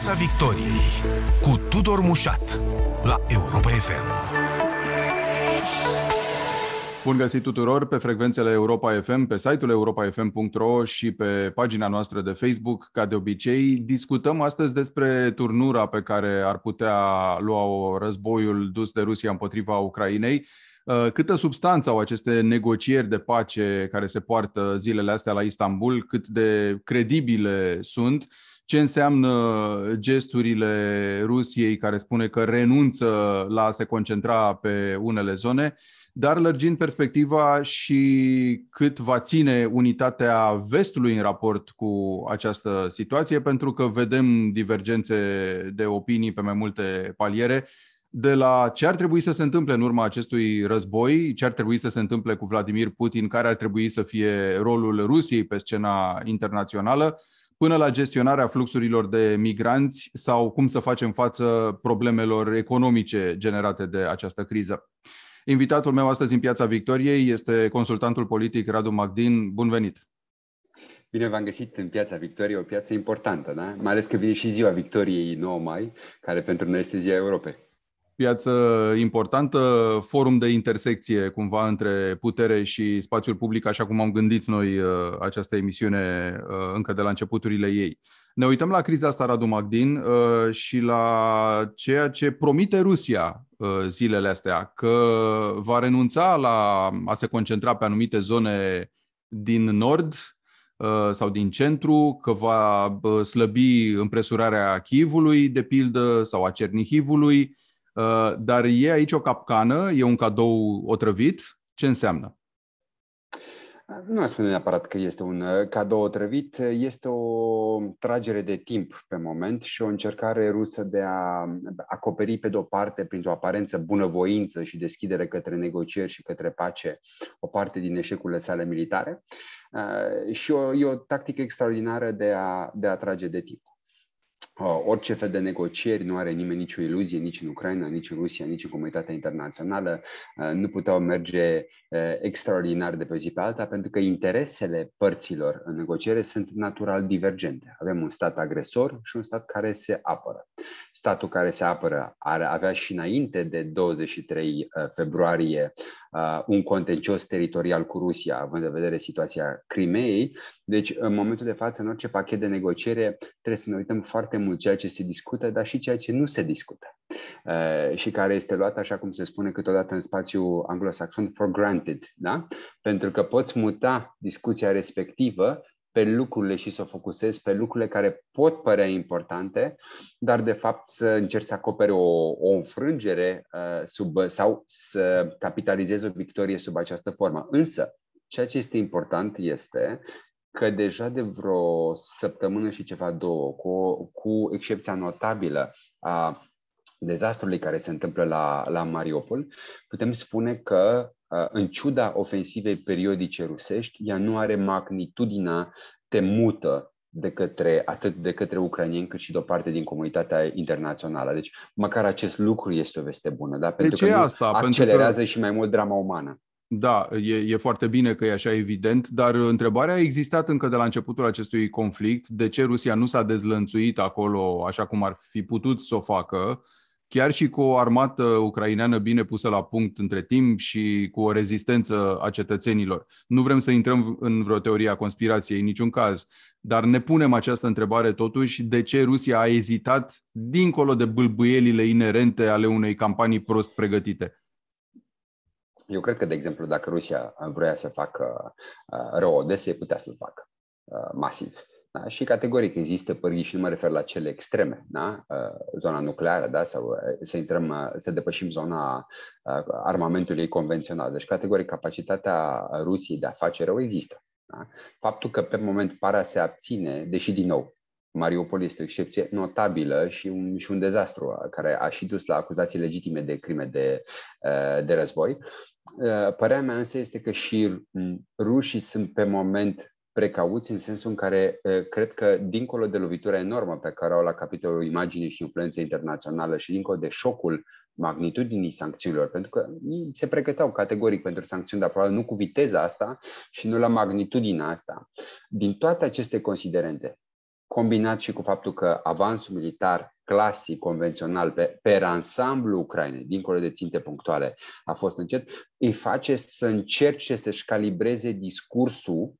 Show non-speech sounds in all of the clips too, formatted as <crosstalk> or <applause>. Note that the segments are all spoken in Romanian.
Piața Victoriei cu Tudor Mușat la Europa FM. Bun găsit tuturor pe frecvențele Europa FM, pe site-ul europafm.ro și pe pagina noastră de Facebook. Ca de obicei, discutăm astăzi despre turnura pe care ar putea lua războiul dus de Rusia împotriva Ucrainei. Uh, câtă substanță au aceste negocieri de pace care se poartă zilele astea la Istanbul, cât de credibile sunt ce înseamnă gesturile Rusiei care spune că renunță la a se concentra pe unele zone, dar lărgind perspectiva și cât va ține unitatea vestului în raport cu această situație, pentru că vedem divergențe de opinii pe mai multe paliere, de la ce ar trebui să se întâmple în urma acestui război, ce ar trebui să se întâmple cu Vladimir Putin, care ar trebui să fie rolul Rusiei pe scena internațională, până la gestionarea fluxurilor de migranți sau cum să facem față problemelor economice generate de această criză. Invitatul meu astăzi în Piața Victoriei este consultantul politic Radu Magdin. Bun venit! Bine v-am găsit în Piața Victoriei, o piață importantă, da? mai ales că vine și ziua Victoriei 9 mai, care pentru noi este ziua Europei piață importantă, forum de intersecție cumva între putere și spațiul public, așa cum am gândit noi uh, această emisiune uh, încă de la începuturile ei. Ne uităm la criza asta, Radu Magdin, uh, și la ceea ce promite Rusia zilele astea, că va renunța la a se concentra pe anumite zone din nord sau din centru, că va slăbi împresurarea Chivului, de pildă, sau a Cernihivului, Uh, dar e aici o capcană, e un cadou otrăvit. Ce înseamnă? Nu aș spune neapărat că este un uh, cadou otrăvit, este o tragere de timp pe moment și o încercare rusă de a acoperi pe de-o parte, printr-o aparență bunăvoință și deschidere către negocieri și către pace, o parte din eșecurile sale militare uh, și o, e o tactică extraordinară de a, de a trage de timp. Uh, orice fel de negocieri, nu are nimeni nicio iluzie, nici în Ucraina, nici în Rusia, nici în comunitatea internațională, uh, nu puteau merge uh, extraordinar de pe zi pe alta, pentru că interesele părților în negociere sunt natural divergente. Avem un stat agresor și un stat care se apără statul care se apără ar avea și înainte de 23 uh, februarie uh, un contencios teritorial cu Rusia, având în vedere situația Crimeei. Deci, în momentul de față, în orice pachet de negociere, trebuie să ne uităm foarte mult ceea ce se discută, dar și ceea ce nu se discută uh, și care este luat, așa cum se spune câteodată în spațiu anglosaxon, for granted, da? Pentru că poți muta discuția respectivă pe lucrurile și să o focusezi pe lucrurile care pot părea importante, dar de fapt să încerci să acoperi o, o înfrângere uh, sub, sau să capitalizezi o victorie sub această formă. Însă, ceea ce este important este că deja de vreo săptămână și ceva, două, cu, cu excepția notabilă a dezastrului care se întâmplă la, la Mariupol, putem spune că Uh, în ciuda ofensivei periodice rusești, ea nu are magnitudinea temută de către, atât de către ucranieni cât și de o parte din comunitatea internațională. Deci măcar acest lucru este o veste bună, da? pentru deci că asta, accelerează pentru că... și mai mult drama umană. Da, e, e foarte bine că e așa evident, dar întrebarea a existat încă de la începutul acestui conflict, de ce Rusia nu s-a dezlănțuit acolo așa cum ar fi putut să o facă, chiar și cu o armată ucraineană bine pusă la punct între timp și cu o rezistență a cetățenilor. Nu vrem să intrăm în vreo teorie a conspirației, în niciun caz, dar ne punem această întrebare totuși de ce Rusia a ezitat dincolo de bâlbâielile inerente ale unei campanii prost pregătite. Eu cred că, de exemplu, dacă Rusia vrea să facă uh, rău Odesei, putea să-l facă uh, masiv. Da? Și categoric există pârghii și nu mă refer la cele extreme, da? Uh, zona nucleară, da? sau uh, să, intrăm, uh, să depășim zona armamentului convențional. Deci, categoric, capacitatea Rusiei de a face rău există. Da? Faptul că pe moment para se abține, deși din nou, Mariupol este o excepție notabilă și un, și un dezastru care a și dus la acuzații legitime de crime de, de război. Părerea mea însă este că și mm, rușii sunt pe moment precauții în sensul în care ă, cred că, dincolo de lovitura enormă pe care au la capitolul imagine și influență internațională și dincolo de șocul magnitudinii sancțiunilor, pentru că se pregăteau categoric pentru sancțiuni, dar probabil nu cu viteza asta și nu la magnitudinea asta. Din toate aceste considerente, combinat și cu faptul că avansul militar clasic, convențional, pe, pe ansamblu Ucrainei, dincolo de ținte punctuale, a fost încet, îi face să încerce să-și calibreze discursul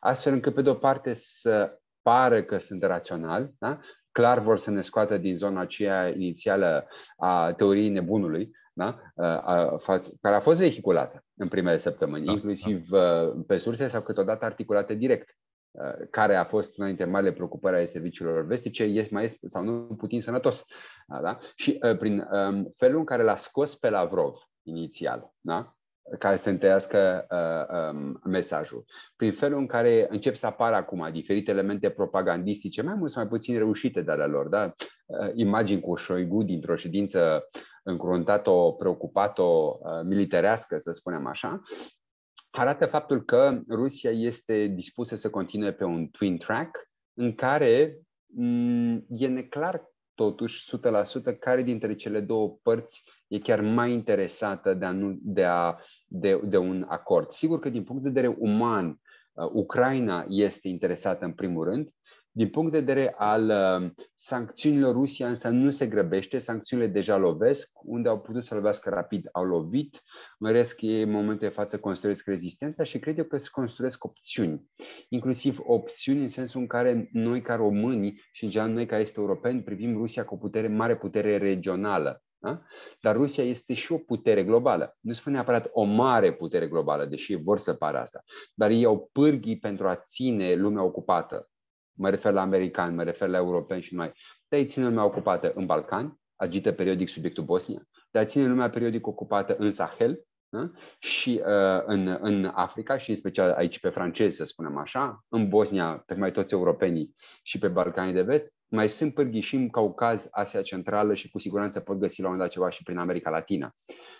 astfel încât, pe de-o parte, să pară că sunt rațional, da? clar vor să ne scoată din zona aceea inițială a teoriei nebunului, da? a, a, care a fost vehiculată în primele săptămâni, da, inclusiv da. Uh, pe surse sau câteodată articulate direct uh, care a fost una dintre marile preocupări ale serviciilor vestice, este mai este sau nu Putin sănătos. Da? Și uh, prin um, felul în care l-a scos pe Lavrov inițial, da? care să întărească uh, um, mesajul. Prin felul în care încep să apară acum diferite elemente propagandistice, mai mult sau mai puțin reușite de ale lor, da? Uh, imagini cu Șoigu dintr-o ședință încruntat-o, preocupat-o, uh, militarească, să spunem așa, arată faptul că Rusia este dispusă să continue pe un twin track în care m- mm, e neclar totuși 100% care dintre cele două părți e chiar mai interesată de, a nu, de, a, de, de un acord. Sigur că din punct de vedere uman, uh, Ucraina este interesată în primul rând, din punct de vedere al uh, sancțiunilor, Rusia însă nu se grăbește, sancțiunile deja lovesc, unde au putut să lovească rapid, au lovit, în rest ei în momentul de față construiesc rezistența și cred eu că se construiesc opțiuni, inclusiv opțiuni în sensul în care noi ca români și în general noi ca este europeni privim Rusia cu o putere, mare putere regională. Da? Dar Rusia este și o putere globală. Nu spun neapărat o mare putere globală, deși vor să pară asta, dar ei au pârghii pentru a ține lumea ocupată mă refer la americani, mă refer la europeni și noi, de a-i ține lumea ocupată în Balcani, agită periodic subiectul Bosnia, de a ține lumea periodic ocupată în Sahel, da? și uh, în, în Africa și în special aici pe francezi, să spunem așa, în Bosnia, pe mai toți europenii și pe Balcanii de vest, mai sunt pârghișim, Caucaz, Asia Centrală și cu siguranță pot găsi la un moment dat ceva și prin America Latina.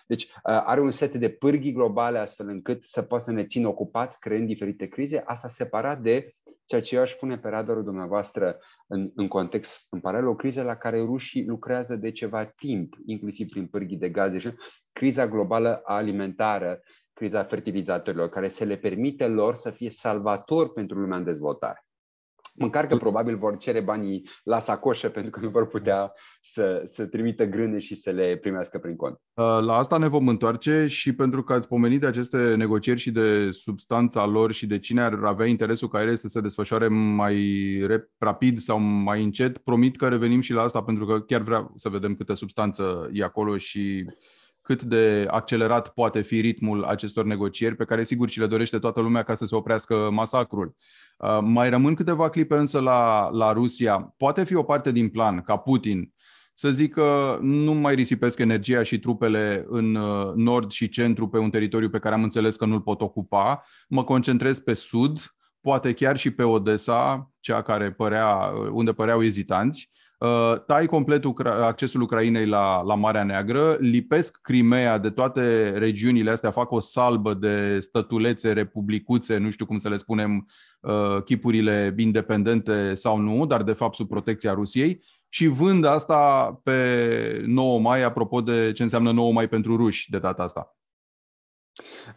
Deci uh, are un set de pârghii globale astfel încât să poată să ne țină ocupați creând diferite crize, asta separat de ceea ce eu aș pune pe radarul dumneavoastră în, în context, în paralel, o criză la care rușii lucrează de ceva timp, inclusiv prin pârghii de gaze și criza globală alimentară, criza fertilizatorilor, care se le permite lor să fie salvator pentru lumea în dezvoltare. Măcar că probabil vor cere banii la sacoșă pentru că nu vor putea să, să trimită grâne și să le primească prin cont. Uh, la asta ne vom întoarce și pentru că ați pomenit de aceste negocieri și de substanța lor și de cine ar avea interesul ca ele să se desfășoare mai rapid sau mai încet, promit că revenim și la asta pentru că chiar vreau să vedem câtă substanță e acolo și cât de accelerat poate fi ritmul acestor negocieri, pe care sigur și le dorește toată lumea ca să se oprească masacrul. Uh, mai rămân câteva clipe însă la, la Rusia. Poate fi o parte din plan ca Putin să zică nu mai risipesc energia și trupele în uh, nord și centru pe un teritoriu pe care am înțeles că nu-l pot ocupa, mă concentrez pe sud, poate chiar și pe Odessa, cea care părea, uh, unde păreau ezitanți, Uh, tai complet accesul Ucrainei la, la Marea Neagră, lipesc Crimea de toate regiunile astea, fac o salbă de stătulețe, republicuțe, nu știu cum să le spunem, uh, chipurile independente sau nu, dar de fapt sub protecția Rusiei, și vând asta pe 9 mai, apropo de ce înseamnă 9 mai pentru ruși de data asta.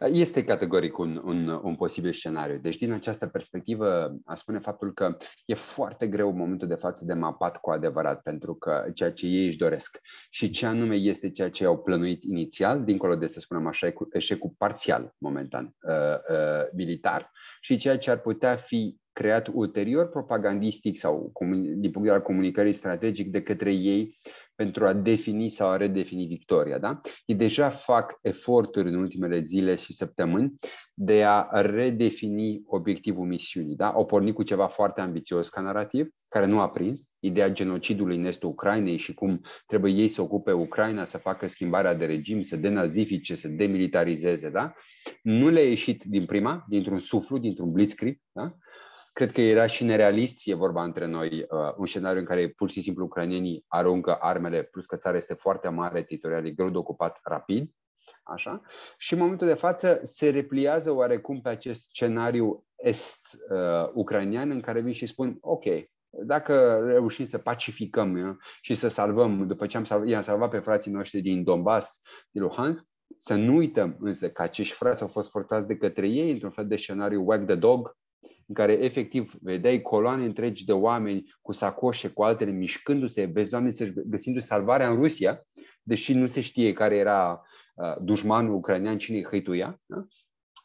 Este categoric un, un, un posibil scenariu. Deci, din această perspectivă, a spune faptul că e foarte greu în momentul de față de mapat cu adevărat, pentru că ceea ce ei își doresc și ce anume este ceea ce au plănuit inițial, dincolo de, să spunem așa, eșecul parțial, momentan, uh, uh, militar, și ceea ce ar putea fi creat ulterior propagandistic sau din punct de vedere al comunicării strategic de către ei pentru a defini sau a redefini victoria. Da? Ei deja fac eforturi în ultimele zile și săptămâni de a redefini obiectivul misiunii. Da? Au pornit cu ceva foarte ambițios ca narativ, care nu a prins, ideea genocidului în estul Ucrainei și cum trebuie ei să ocupe Ucraina, să facă schimbarea de regim, să denazifice, să demilitarizeze. Da? Nu le-a ieșit din prima, dintr-un suflu, dintr-un blitzkrieg, da? cred că era și nerealist, e vorba între noi, uh, un scenariu în care pur și simplu ucranienii aruncă armele, plus că țara este foarte mare, teritorial e greu de ocupat rapid, așa, și în momentul de față se repliază oarecum pe acest scenariu est-ucrainian uh, în care vin și spun, ok, dacă reușim să pacificăm uh, și să salvăm, după ce am salvat, i-am salvat pe frații noștri din Donbass, din Luhansk, să nu uităm însă că acești frați au fost forțați de către ei într-un fel de scenariu wag the dog, în care efectiv vedeai coloane întregi de oameni cu sacoșe, cu altele, mișcându-se, vezi oameni găsindu se salvarea în Rusia, deși nu se știe care era uh, dușmanul ucrainean, cine îi hăituia. Da?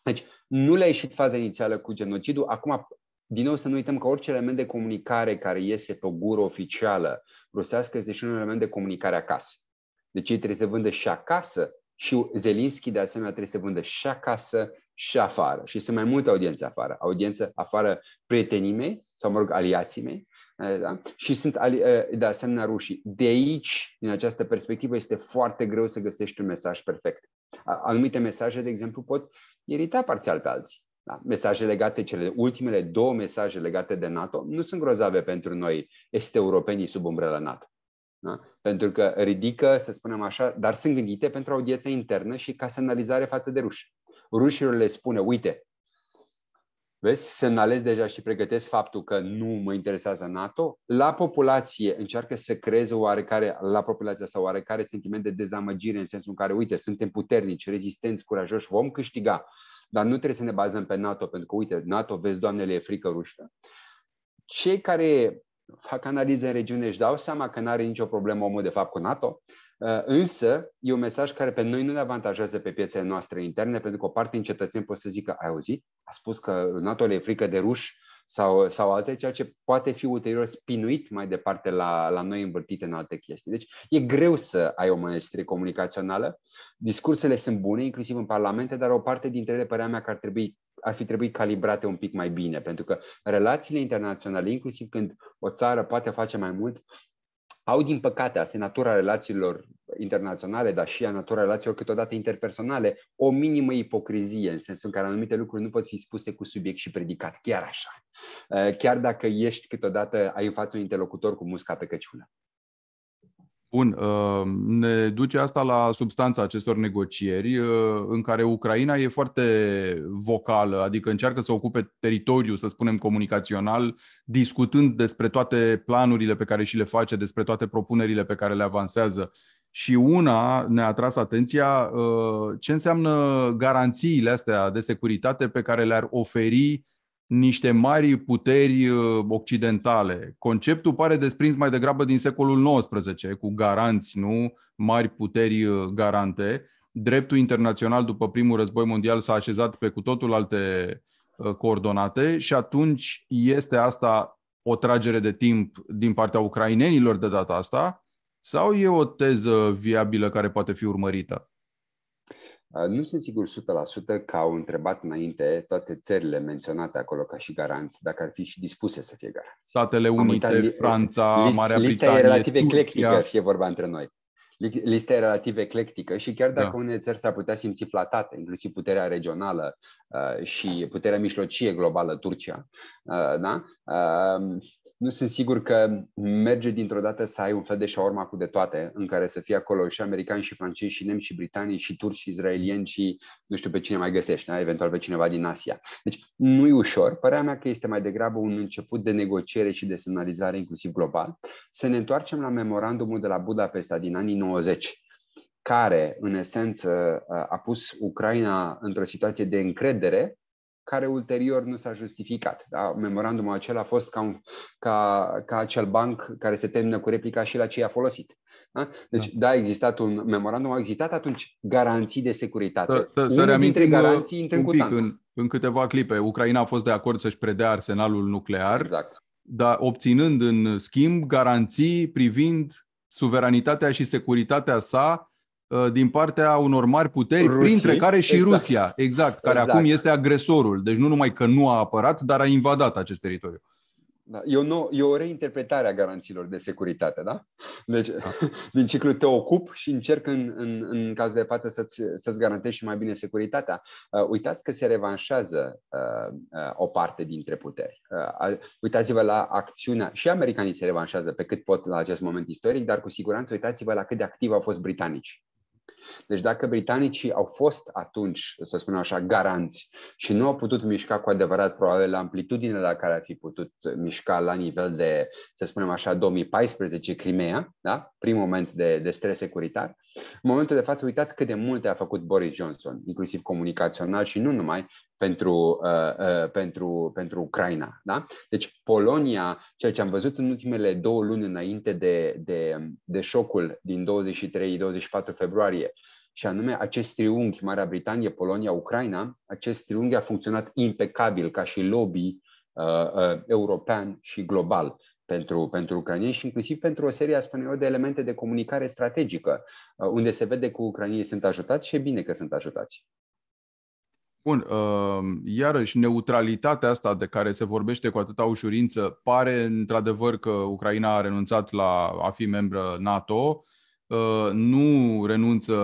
Deci nu le-a ieșit faza inițială cu genocidul. Acum, din nou să nu uităm că orice element de comunicare care iese pe o gură oficială rusească este și un element de comunicare acasă. Deci ei trebuie să vândă și acasă și Zelinski de asemenea trebuie să vândă și acasă și afară. Și sunt mai multe audiențe afară. Audiență afară prietenii mei, sau mă rog, aliații mei, da? și sunt de asemenea rușii. De aici, din această perspectivă, este foarte greu să găsești un mesaj perfect. Anumite mesaje, de exemplu, pot irita parțial pe alții. Da? Mesaje legate, cele ultimele două mesaje legate de NATO, nu sunt grozave pentru noi, este europenii sub umbrela NATO. Da? Pentru că ridică, să spunem așa, dar sunt gândite pentru audiența internă și ca semnalizare față de ruși rușilor le spune, uite, vezi, semnalez deja și pregătesc faptul că nu mă interesează NATO, la populație încearcă să creeze oarecare, la populația sau oarecare sentiment de dezamăgire în sensul în care, uite, suntem puternici, rezistenți, curajoși, vom câștiga, dar nu trebuie să ne bazăm pe NATO, pentru că, uite, NATO, vezi, doamnele, e frică ruștă. Cei care fac analize în regiune își dau seama că nu are nicio problemă omul de fapt cu NATO, Uh, însă, e un mesaj care pe noi nu ne avantajează pe piețele noastre interne, pentru că o parte din cetățeni pot să zică, ai auzit, a spus că NATO le e frică de ruși sau, sau alte, ceea ce poate fi ulterior spinuit mai departe la, la noi învârtite în alte chestii. Deci e greu să ai o mănăstire comunicațională. Discursele sunt bune, inclusiv în parlamente, dar o parte dintre ele părea mea că ar trebui ar fi trebuit calibrate un pic mai bine, pentru că relațiile internaționale, inclusiv când o țară poate face mai mult, au, din păcate, asta e natura relațiilor internaționale, dar și a natura relațiilor câteodată interpersonale, o minimă ipocrizie, în sensul în care anumite lucruri nu pot fi spuse cu subiect și predicat, chiar așa. Eh, chiar dacă ești câteodată, ai în față un interlocutor cu musca pe căciulă. Bun, uh, ne duce asta la substanța acestor negocieri uh, în care Ucraina e foarte vocală, adică încearcă să ocupe teritoriu, să spunem, comunicațional, discutând despre toate planurile pe care și le face, despre toate propunerile pe care le avansează. Și una ne-a atras atenția uh, ce înseamnă garanțiile astea de securitate pe care le-ar oferi niște mari puteri uh, occidentale. Conceptul pare desprins mai degrabă din secolul XIX, cu garanți, nu? Mari puteri uh, garante. Dreptul internațional după primul război mondial s-a așezat pe cu totul alte uh, coordonate și atunci este asta o tragere de timp din partea ucrainenilor de data asta sau e o teză viabilă care poate fi urmărită? Ah, nu sunt sigur 100% că au întrebat înainte toate țările menționate acolo ca și garanți, dacă ar fi și dispuse să fie garanți. Statele Unite, uitat, Franța, list, Marea lista Britanie, Lista e relativ Turcia. eclectică, fie vorba între noi. Lista e relativ eclectică și chiar dacă da. unele țări s-ar putea simți flatate, inclusiv puterea regională uh, și puterea mijlocie globală, Turcia, uh, da? Uh, nu sunt sigur că merge dintr-o dată să ai un fel de șaorma cu de toate, în care să fie acolo și americani, și francezi, și nemți, și britanii, și turci, și izraelieni, și nu știu pe cine mai găsești, da? eventual pe cineva din Asia. Deci nu e ușor. Părea mea că este mai degrabă un început de negociere și de semnalizare, inclusiv global. Să ne întoarcem la memorandumul de la Budapesta din anii 90 care, în esență, a pus Ucraina într-o situație de încredere care ulterior nu s-a justificat. Da? Memorandumul acela a fost ca, un, ca, ca acel banc care se termină cu replica și la ce a folosit. Da? Deci, da. da, a existat un memorandum, au existat atunci garanții de securitate. Să, dintre garanții intră cu în, în câteva clipe. Ucraina a fost de acord să-și predea arsenalul nuclear, exact. dar obținând în schimb garanții privind suveranitatea și securitatea sa Uh, din partea unor mari puteri, Rusii, printre care și exact. Rusia, exact, care exact. acum este agresorul. Deci nu numai că nu a apărat, dar a invadat acest teritoriu. Da. E, o nou, e o reinterpretare a garanțiilor de securitate, da? Deci, da. <laughs> din ciclu te ocup și încerc în, în, în cazul de față să-ți, să-ți garantezi și mai bine securitatea. Uh, uitați că se revanșează uh, uh, o parte dintre puteri. Uh, uitați-vă la acțiunea, și americanii se revanșează pe cât pot la acest moment istoric, dar cu siguranță uitați-vă la cât de activ au fost britanici deci dacă britanicii au fost atunci, să spunem așa, garanți și nu au putut mișca cu adevărat probabil la amplitudine la care ar fi putut mișca la nivel de, să spunem așa, 2014 Crimea, da? prim moment de, de stres securitar, în momentul de față uitați cât de multe a făcut Boris Johnson, inclusiv comunicațional și nu numai, pentru, uh, uh, pentru, pentru Ucraina. Da? Deci Polonia, ceea ce am văzut în ultimele două luni înainte de, de, de șocul din 23-24 februarie, și anume acest triunghi Marea Britanie, Polonia, Ucraina, acest triunghi a funcționat impecabil ca și lobby uh, uh, european și global pentru, pentru ucranieni și inclusiv pentru o serie, spune eu, de elemente de comunicare strategică, uh, unde se vede că ucranienii sunt ajutați și e bine că sunt ajutați. Bun, uh, iarăși neutralitatea asta de care se vorbește cu atâta ușurință pare într-adevăr că Ucraina a renunțat la a fi membră NATO, Uh, nu renunță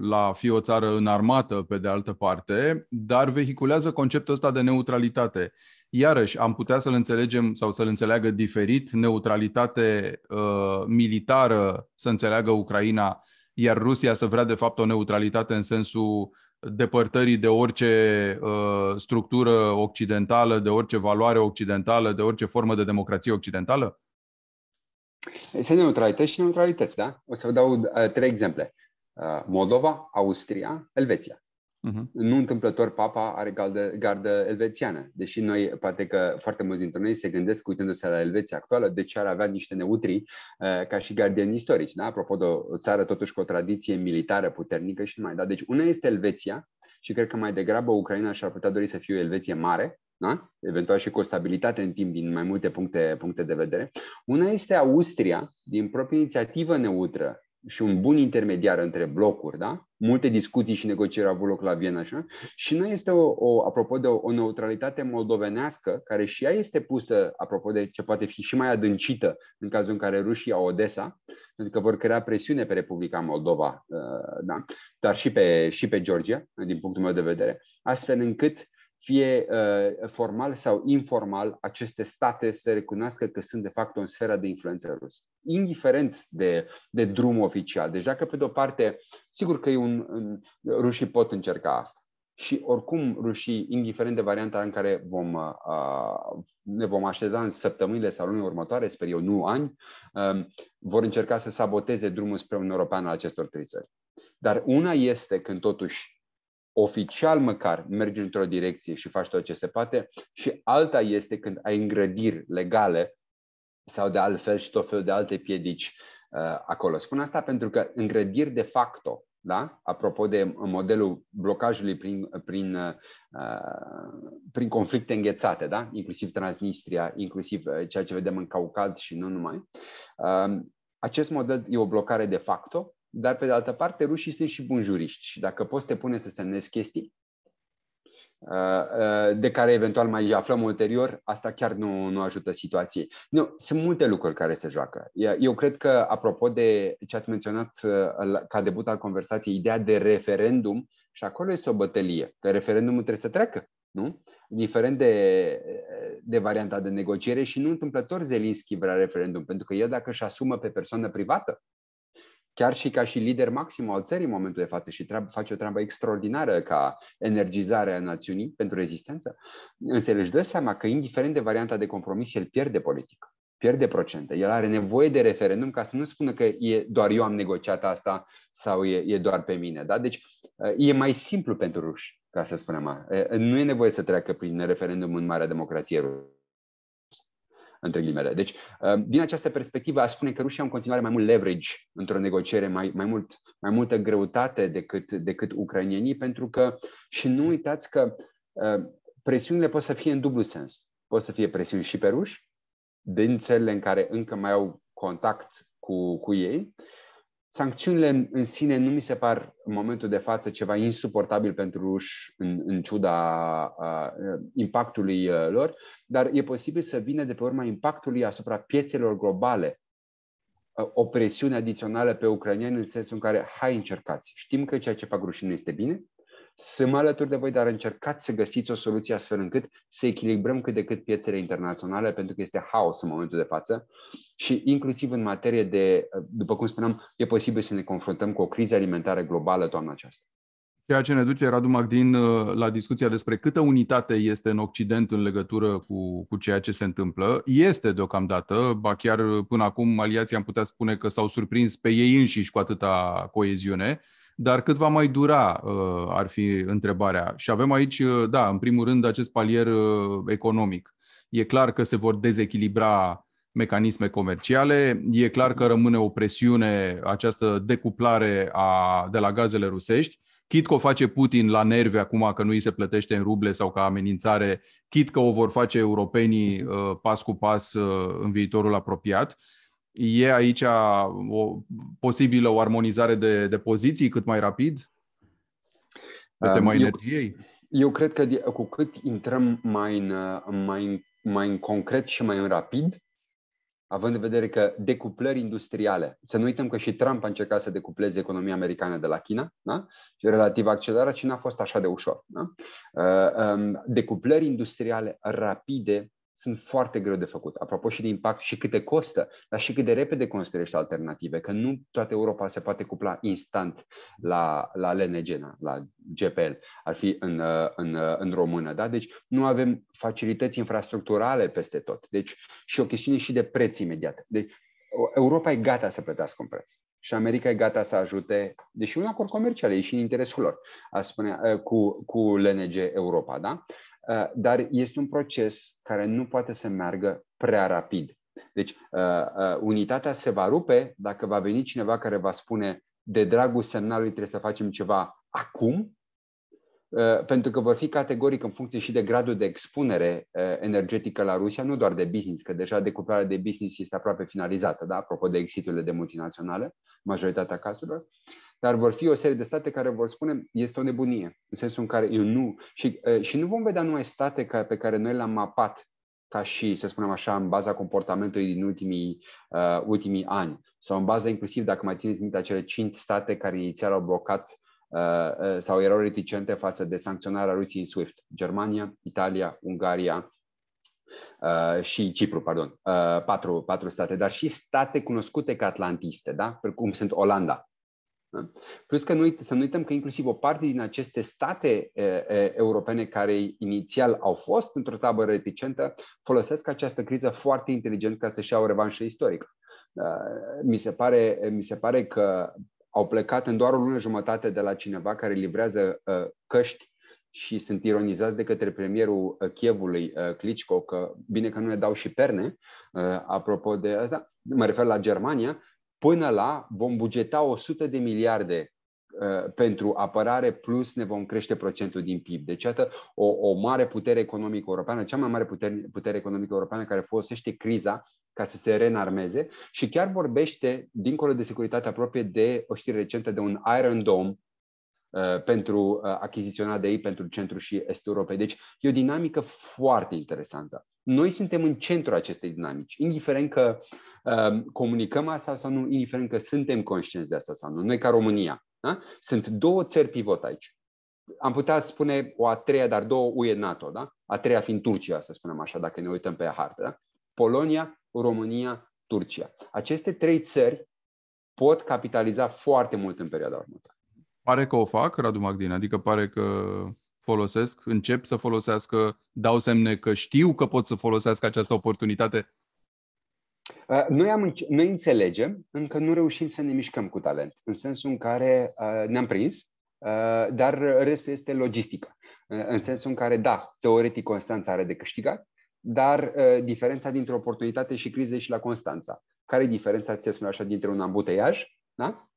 la fi o țară înarmată pe de altă parte, dar vehiculează conceptul ăsta de neutralitate. Iarăși, am putea să-l înțelegem sau să-l înțeleagă diferit, neutralitate uh, militară să înțeleagă Ucraina, iar Rusia să vrea de fapt o neutralitate în sensul depărtării de orice uh, structură occidentală, de orice valoare occidentală, de orice formă de democrație occidentală? Este neutralități și neutralități, da? O să vă dau uh, trei exemple. Uh, Moldova, Austria, Elveția. Uh-huh. Nu întâmplător Papa are gardă, gardă elvețiană, deși noi, poate că foarte mulți dintre noi se gândesc, uitându-se la Elveția actuală, de ce ar avea niște neutri uh, ca și gardieni istorici, da? apropo de o țară totuși cu o tradiție militară puternică și mai da. Deci una este Elveția și cred că mai degrabă Ucraina și-ar putea dori să fie o Elveție mare, da? eventual și cu o stabilitate în timp din mai multe puncte, puncte de vedere. Una este Austria, din proprie inițiativă neutră și un bun intermediar între blocuri, da? multe discuții și negocieri au avut loc la Viena, și, și nu este o, o apropo de o, o neutralitate moldovenească, care și ea este pusă, apropo de ce poate fi și mai adâncită în cazul în care rușii au Odessa, pentru că vor crea presiune pe Republica Moldova, uh, da? dar și pe, și pe Georgia, din punctul meu de vedere, astfel încât fie uh, formal sau informal, aceste state să recunoască că sunt de fapt în sfera de influență rusă, indiferent de, de drumul oficial. Deja deci, că pe de-o parte, sigur că e un, un, rușii pot încerca asta și oricum rușii, indiferent de varianta în care vom, uh, ne vom așeza în săptămânile sau lunile următoare, sper eu, nu ani, uh, vor încerca să saboteze drumul spre Uniunea Europeană al acestor trei țări. Dar una este când totuși oficial măcar mergi într-o direcție și faci tot ce se poate și alta este când ai îngrădiri legale sau de altfel și tot felul de alte piedici uh, acolo. Spun asta pentru că îngrădiri de facto, da? apropo de modelul blocajului prin, prin, uh, prin conflicte înghețate, da? inclusiv Transnistria, inclusiv uh, ceea ce vedem în Caucaz și nu numai, uh, acest model e o blocare de facto dar, pe de altă parte, rușii sunt și buni juriști și dacă poți te pune să semnezi chestii, uh, uh, de care eventual mai aflăm ulterior, asta chiar nu, nu ajută situației. Nu, sunt multe lucruri care se joacă. Eu cred că, apropo de ce ați menționat uh, ca debut al conversației, ideea de referendum, și acolo este o bătălie, că referendumul trebuie să treacă, nu? Indiferent de, de varianta de negociere și nu întâmplător Zelinski vrea referendum, pentru că el dacă își asumă pe persoană privată chiar și ca și lider maxim al țării în momentul de față și treabă, face o treabă extraordinară ca energizare a națiunii pentru rezistență, însă el își dă seama că, indiferent de varianta de compromis, el pierde politică pierde procente. El are nevoie de referendum ca să nu spună că e doar eu am negociat asta sau e, e doar pe mine. Da? Deci e mai simplu pentru ruși, ca să spunem. Nu e nevoie să treacă prin referendum în marea democrație rusă între ghilimele. Deci, uh, din această perspectivă, aș spune că Rusia în continuare mai mult leverage într-o negociere, mai, mai, mult, mai multă greutate decât, decât ucrainienii, pentru că, și nu uitați că uh, presiunile pot să fie în dublu sens. Pot să fie presiuni și pe ruși, din țările în care încă mai au contact cu, cu ei, Sancțiunile în sine nu mi se par în momentul de față ceva insuportabil pentru ruși în, în ciuda a, impactului uh, lor, dar e posibil să vină de pe urma impactului asupra piețelor globale o presiune adițională pe ucraineni în sensul în care hai încercați. Știm că ceea ce fac rușii nu este bine, să mă alături de voi, dar încercați să găsiți o soluție astfel încât să echilibrăm cât de cât piețele internaționale, pentru că este haos în momentul de față și inclusiv în materie de, după cum spuneam, e posibil să ne confruntăm cu o criză alimentară globală toamna aceasta. Ceea ce ne duce, Radu Magdin, la discuția despre câtă unitate este în Occident în legătură cu, cu ceea ce se întâmplă. Este deocamdată, ba chiar până acum aliații am putea spune că s-au surprins pe ei înșiși cu atâta coeziune. Dar cât va mai dura, uh, ar fi întrebarea. Și avem aici, uh, da, în primul rând, acest palier uh, economic. E clar că se vor dezechilibra mecanisme comerciale. E clar că rămâne o presiune această decuplare a, de la gazele rusești. Chit că o face Putin la nervi acum că nu îi se plătește în ruble sau ca amenințare, chit că o vor face europenii pas cu pas în viitorul apropiat, E aici o posibilă o armonizare de, de poziții cât mai rapid? Pe tema eu, energiei? Eu cred că de, cu cât intrăm mai în, mai, în, mai în concret și mai în rapid, având în vedere că decuplări industriale, să nu uităm că și Trump a încercat să decupleze economia americană de la China, da? și relativ accelerat și n-a fost așa de ușor. Da? Uh, um, decuplări industriale rapide sunt foarte greu de făcut. Apropo și de impact și câte costă, dar și cât de repede construiești alternative, că nu toată Europa se poate cupla instant la, la LNG, la GPL, ar fi în, uh, în, uh, în română. Da? Deci nu avem facilități infrastructurale peste tot. Deci și o chestiune și de preț imediat. Deci Europa e gata să plătească un preț și America e gata să ajute, deși un acord comercial, e și în interesul lor, a spune, uh, cu, cu LNG Europa, da? Uh, dar este un proces care nu poate să meargă prea rapid. Deci, uh, uh, unitatea se va rupe dacă va veni cineva care va spune de dragul semnalului trebuie să facem ceva acum, pentru că vor fi categoric în funcție și de gradul de expunere energetică la Rusia, nu doar de business, că deja decuplarea de business este aproape finalizată, da? apropo de exiturile de multinaționale, majoritatea cazurilor. Uh, dar vor fi o serie de state care vor spune este o nebunie, în sensul în care eu nu. Și, și nu vom vedea numai state ca, pe care noi le-am mapat ca și, să spunem așa, în baza comportamentului din ultimii, uh, ultimii ani sau în baza inclusiv, dacă mai țineți minte, acele cinci state care inițial au blocat uh, sau erau reticente față de sancționarea Rusiei în SWIFT. Germania, Italia, Ungaria, Uh, și Cipru, pardon, uh, patru, patru state, dar și state cunoscute ca atlantiste, da? cum sunt Olanda, da? Plus că nu, să nu uităm că inclusiv o parte din aceste state e, e, europene care inițial au fost într-o tabără reticentă, folosesc această criză foarte inteligent ca să-și iau revanșă istorică. Da, mi se, pare, mi se pare că au plecat în doar o lună jumătate de la cineva care livrează căști și sunt ironizați de către premierul Chievului, Klitschko, că bine că nu ne dau și perne, apropo de asta, mă refer la Germania, Până la vom bugeta 100 de miliarde uh, pentru apărare, plus ne vom crește procentul din PIB. Deci, iată, o, o mare putere economică europeană, cea mai mare putere, putere economică europeană care folosește criza ca să se renarmeze și chiar vorbește, dincolo de securitatea proprie, de o știre recentă de un Iron Dome, Uh, pentru uh, achiziționat de ei pentru centru și estul Europei. Deci e o dinamică foarte interesantă. Noi suntem în centrul acestei dinamici, indiferent că um, comunicăm asta sau nu, indiferent că suntem conștienți de asta sau nu. Noi ca România. Da? Sunt două țări pivot aici. Am putea spune o a treia, dar două UE NATO, da? A treia fiind Turcia, să spunem așa, dacă ne uităm pe hartă, da? Polonia, România, Turcia. Aceste trei țări pot capitaliza foarte mult în perioada următoare. Pare că o fac, Radu Magdin, adică pare că folosesc, încep să folosească, dau semne că știu că pot să folosească această oportunitate? Uh, noi, am, noi înțelegem, încă nu reușim să ne mișcăm cu talent, în sensul în care uh, ne-am prins, uh, dar restul este logistică. În sensul în care, da, teoretic Constanța are de câștigat, dar diferența dintre oportunitate și crize și la Constanța. Care e diferența, ți se spune așa, dintre un ambuteiaj da?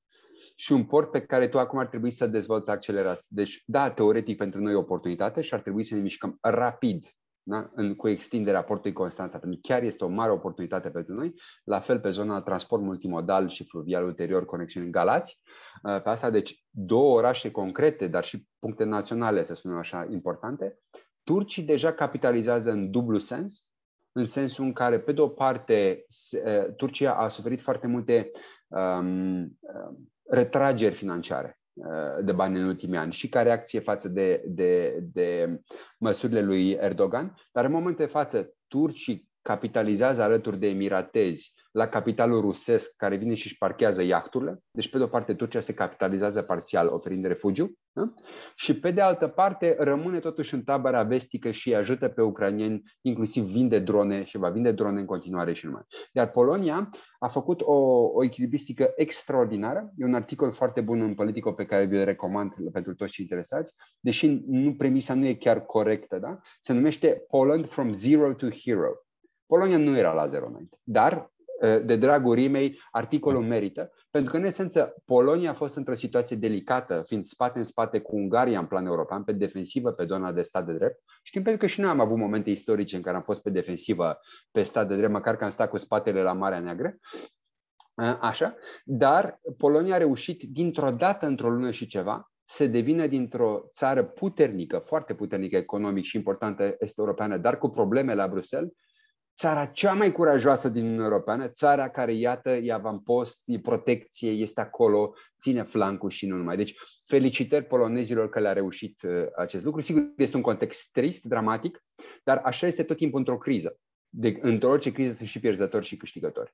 și un port pe care tu acum ar trebui să dezvolți accelerat. Deci, da, teoretic pentru noi e o oportunitate și ar trebui să ne mișcăm rapid da? în, cu extinderea portului Constanța, pentru că chiar este o mare oportunitate pentru noi, la fel pe zona transport multimodal și fluvial ulterior, conexiuni în Galați. Uh, pe asta, deci, două orașe concrete, dar și puncte naționale, să spunem așa, importante. Turcii deja capitalizează în dublu sens, în sensul în care, pe de o parte, uh, Turcia a suferit foarte multe um, uh, retrageri financiare uh, de bani în ultimii ani și ca reacție față de, de, de măsurile lui Erdogan, dar în momentul de față turcii capitalizează alături de emiratezi la capitalul rusesc care vine și își parchează iahturile. Deci, pe de o parte, Turcia se capitalizează parțial oferind refugiu da? și, pe de altă parte, rămâne totuși în tabăra vestică și ajută pe ucranieni, inclusiv vinde drone și va vinde drone în continuare și numai. Iar Polonia a făcut o, o echilibristică extraordinară. E un articol foarte bun în Politico pe care vi-l recomand pentru toți cei interesați, deși nu, premisa nu e chiar corectă. Da? Se numește Poland from Zero to Hero. Polonia nu era la zero înainte, dar Eh, de dragul rimei, articolul mhm. merită, pentru că, în esență, Polonia a fost într-o situație delicată, fiind spate în spate cu Ungaria în plan european, pe defensivă, pe zona de stat de drept. Știm pentru că și noi am avut momente istorice în care am fost pe defensivă, pe stat de drept, măcar că am stat cu spatele la Marea Neagră. Eh, așa, dar Polonia a reușit dintr-o dată, într-o lună și ceva, să devină dintr-o țară puternică, foarte puternică economic și importantă este europeană, dar cu probleme la Bruxelles, țara cea mai curajoasă din Uniunea Europeană, țara care, iată, e avampost, e protecție, este acolo, ține flancul și nu numai. Deci, felicitări polonezilor că le-a reușit uh, acest lucru. Sigur, este un context trist, dramatic, dar așa este tot timpul într-o criză. De, deci, într-o orice criză sunt și pierzători și câștigători.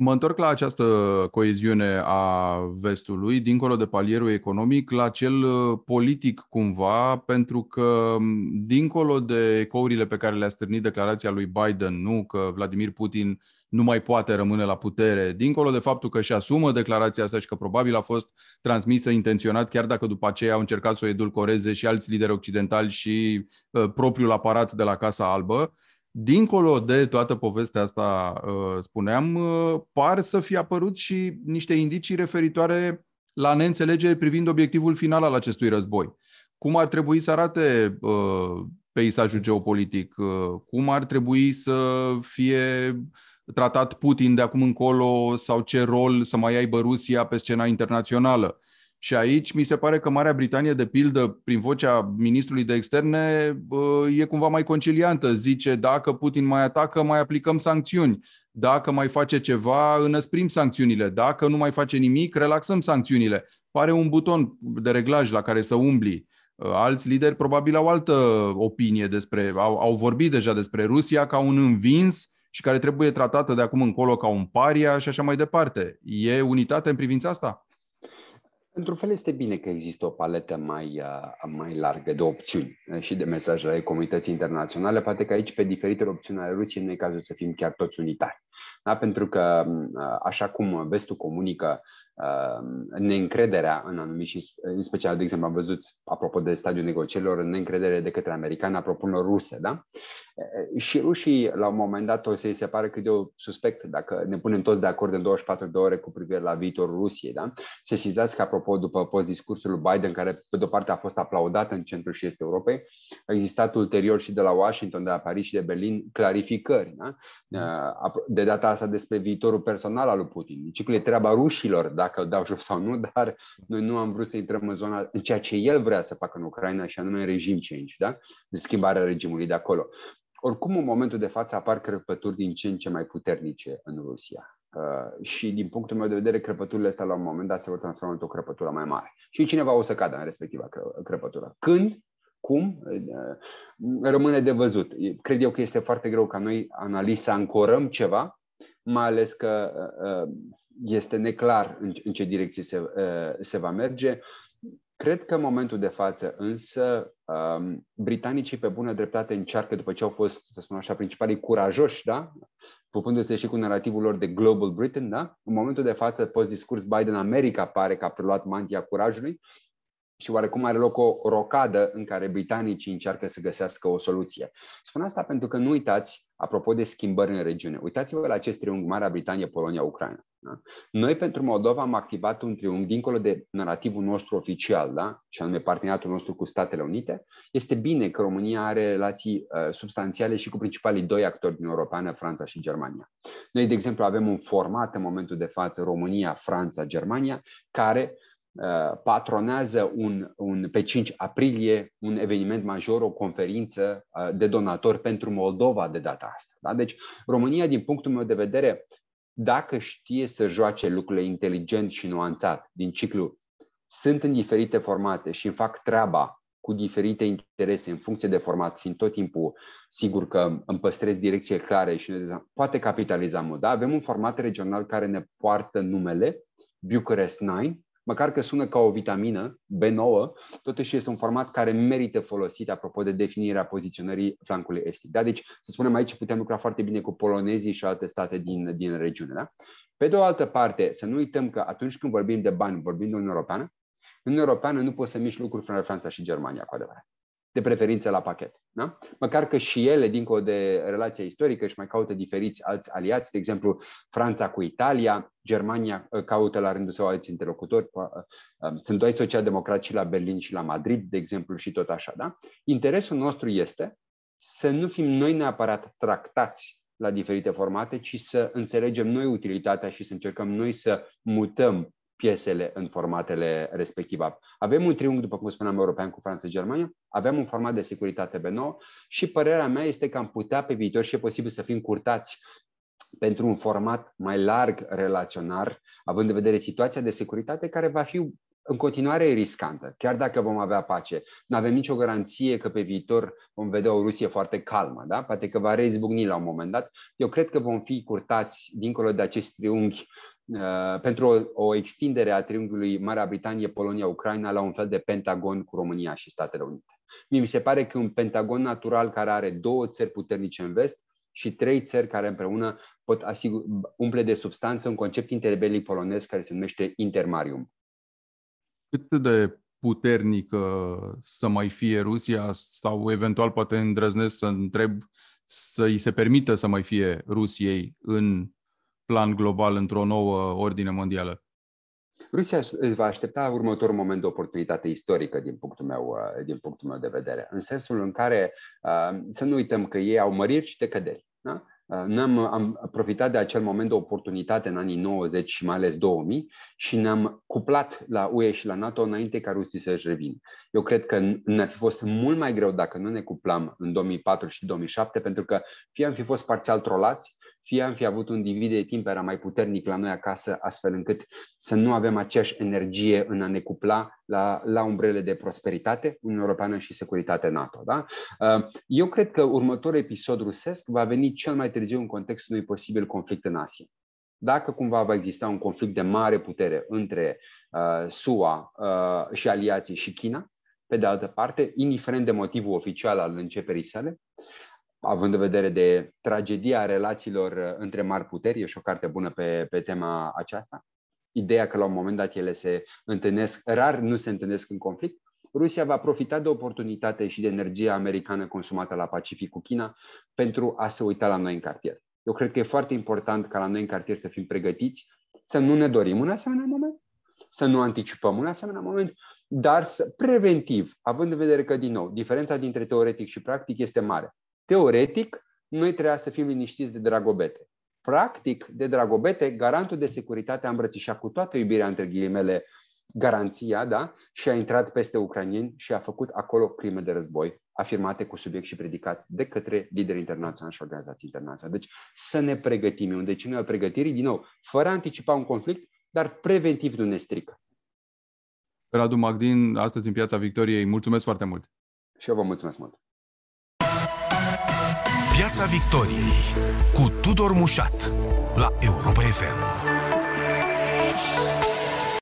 Mă întorc la această coeziune a vestului, dincolo de palierul economic, la cel uh, politic cumva, pentru că dincolo de ecourile pe care le-a strânit declarația lui Biden, nu că Vladimir Putin nu mai poate rămâne la putere, dincolo de faptul că și asumă declarația asta și că probabil a fost transmisă intenționat, chiar dacă după aceea au încercat să o edulcoreze și alți lideri occidentali și uh, propriul aparat de la Casa Albă, Dincolo de toată povestea asta, uh, spuneam, uh, par să fi apărut și niște indicii referitoare la neînțelegeri privind obiectivul final al acestui război. Cum ar trebui să arate uh, peisajul geopolitic, cum ar trebui să fie tratat Putin de acum încolo sau ce rol să mai aibă Rusia pe scena internațională. Și aici mi se pare că Marea Britanie, de pildă, prin vocea ministrului de externe, uh, e cumva mai conciliantă. Zice, dacă Putin mai atacă, mai aplicăm sancțiuni. Dacă mai face ceva, înăsprim sancțiunile. Dacă nu mai face nimic, relaxăm sancțiunile. Pare un buton de reglaj la care să umbli. Uh, alți lideri probabil au altă opinie despre, au, au vorbit deja despre Rusia ca un învins și care trebuie tratată de acum încolo ca un paria și așa mai departe. E unitate în privința asta? Într-un fel este bine că există o paletă mai, uh, mai largă de opțiuni uh, și de mesaje ale comunității internaționale. Poate că aici, pe diferite opțiuni ale Rusiei, nu e cazul să fim chiar toți unitari. Da? Pentru că, uh, așa cum vestul comunică Um, neîncrederea în și în special, de exemplu, am văzut, apropo de stadiul negocierilor, neîncredere de către americani a propunilor ruse, da? Și rușii, la un moment dat, o să-i pare cred eu, suspect, dacă ne punem toți de acord în 24 de ore cu privire la viitorul Rusiei, da? Se sizați că, apropo, după post-discursul lui Biden, care, pe de-o parte, a fost aplaudat în centrul și este Europei, a existat ulterior și de la Washington, de la Paris și de Berlin clarificări, da? Mm. Uh, de data asta despre viitorul personal al lui Putin. Ciclu deci, e treaba rușilor, da? dacă îl dau jos sau nu, dar noi nu am vrut să intrăm în zona, în ceea ce el vrea să facă în Ucraina și anume regim change, da? de schimbarea regimului de acolo. Oricum, în momentul de față apar crăpături din ce în ce mai puternice în Rusia. Uh, și din punctul meu de vedere, crăpăturile astea la un moment dat se vor transforma într-o crăpătură mai mare. Și cineva o să cadă în respectiva cră- crăpătură. Când? Cum? Uh, rămâne de văzut. Cred eu că este foarte greu ca noi, analiza să ancorăm ceva mai ales că uh, uh, este neclar în ce direcție se, uh, se va merge. Cred că în momentul de față, însă, um, britanicii pe bună dreptate încearcă, după ce au fost, să spun așa, principalii curajoși, da? Pupându-se și cu narativul lor de Global Britain, da? În momentul de față, post-discurs Biden, America pare că a preluat mantia curajului și oarecum are loc o rocadă în care britanicii încearcă să găsească o soluție. Spun asta pentru că nu uitați, apropo de schimbări în regiune, uitați-vă la acest triunghi Marea Britanie, Polonia, Ucraina. Da? Noi pentru Moldova am activat un triunghi dincolo de narativul nostru oficial, da? și anume parteneriatul nostru cu Statele Unite. Este bine că România are relații uh, substanțiale și cu principalii doi actori din Europeană, Franța și Germania. Noi, de exemplu, avem un format în momentul de față România, Franța, Germania, care uh, Uh, patronează un, un, pe 5 aprilie un eveniment major, o conferință uh, de donatori pentru Moldova de data asta. Da? Deci România, din punctul meu de vedere, dacă știe să joace lucrurile inteligent și nuanțat din ciclu, sunt în diferite formate și fac treaba cu diferite interese în funcție de format, fiind tot timpul sigur că îmi păstrez direcție clare și poate capitalizăm. Da? Avem un format regional care ne poartă numele, Bucharest 9, măcar că sună ca o vitamină, B9, totuși este un format care merită folosit, apropo de definirea poziționării flancului estic. Da? Deci, să spunem aici, putem lucra foarte bine cu polonezii și alte state din, din regiune. Da? Pe de o altă parte, să nu uităm că atunci când vorbim de bani, vorbim de Uniunea Europeană, în Uniunea Europeană nu poți să miști lucruri fără Franța și Germania, cu adevărat de preferință la pachet. Da? Măcar că și ele, dincolo de relația istorică, își mai caută diferiți alți aliați, de exemplu Franța cu Italia, Germania uh, caută la rândul său alți interlocutori, uh, um, sunt doi social-democrați și la Berlin și la Madrid, de exemplu, și tot așa. Da? Interesul nostru este să nu fim noi neapărat tractați la diferite formate, ci să înțelegem noi utilitatea și să încercăm noi să mutăm piesele în formatele respective. Avem un triunghi, după cum spuneam, european cu Franța și Germania, avem un format de securitate B9 și părerea mea este că am putea pe viitor și e posibil să fim curtați pentru un format mai larg relaționar, având în vedere situația de securitate care va fi în continuare e riscantă, chiar dacă vom avea pace. Nu avem nicio garanție că pe viitor vom vedea o Rusie foarte calmă, da? poate că va rezbucni la un moment dat. Eu cred că vom fi curtați dincolo de acest triunghi Uh, pentru o, o extindere a triunghiului Marea Britanie, Polonia, Ucraina la un fel de pentagon cu România și Statele Unite. Mie mi se pare că un pentagon natural care are două țări puternice în vest și trei țări care împreună pot asigur, umple de substanță un concept interbelic polonez care se numește intermarium. Cât de puternică să mai fie Rusia sau eventual poate îndrăznesc să întreb să îi se permită să mai fie Rusiei în plan global într-o nouă ordine mondială? Rusia va aștepta următorul moment de oportunitate istorică, din punctul meu, uh, din punctul meu de vedere, în sensul în care uh, să nu uităm că ei au măriri și decăderi. Da? Uh, ne am am profitat de acel moment de oportunitate în anii 90 și mai ales 2000 și ne-am cuplat la UE și la NATO înainte ca rusii să-și revină. Eu cred că ne-ar fi fost mult mai greu dacă nu ne cuplam în 2004 și 2007 pentru că fie am fi fost parțial trolați, fie am fi avut un divid de timp era mai puternic la noi acasă, astfel încât să nu avem aceeași energie în a ne cupla la, la umbrele de prosperitate, Uniunea Europeană și securitate NATO. Da? Uh, eu cred că următorul episod rusesc va veni cel mai târziu în contextul unui posibil conflict în Asia dacă cumva va exista un conflict de mare putere între uh, SUA uh, și aliații și China, pe de altă parte, indiferent de motivul oficial al începerii sale, având în vedere de tragedia relațiilor uh, între mari puteri, e și o carte bună pe, pe tema aceasta, ideea că la un moment dat ele se întâlnesc, rar nu se întâlnesc în conflict, Rusia va profita de oportunitate și de energia americană consumată la Pacific cu China pentru a se uita la noi în cartier. Eu cred că e foarte important ca la noi în cartier să fim pregătiți, să nu ne dorim un asemenea moment, să nu anticipăm un asemenea moment, dar să, preventiv, având în vedere că, din nou, diferența dintre teoretic și practic este mare. Teoretic, noi trebuia să fim liniștiți de dragobete. Practic, de dragobete, garantul de securitate a îmbrățișat cu toată iubirea între ghilimele garanția, da? Și a intrat peste ucranieni și a făcut acolo crime de război, afirmate cu subiect și predicat de către lideri internaționali și organizații internaționale. Deci să ne pregătim. unde un deceniu al pregătirii, din nou, fără a anticipa un conflict, dar preventiv nu ne strică. Radu Magdin, astăzi în Piața Victoriei, mulțumesc foarte mult! Și eu vă mulțumesc mult! Piața Victoriei cu Tudor Mușat la Europa FM.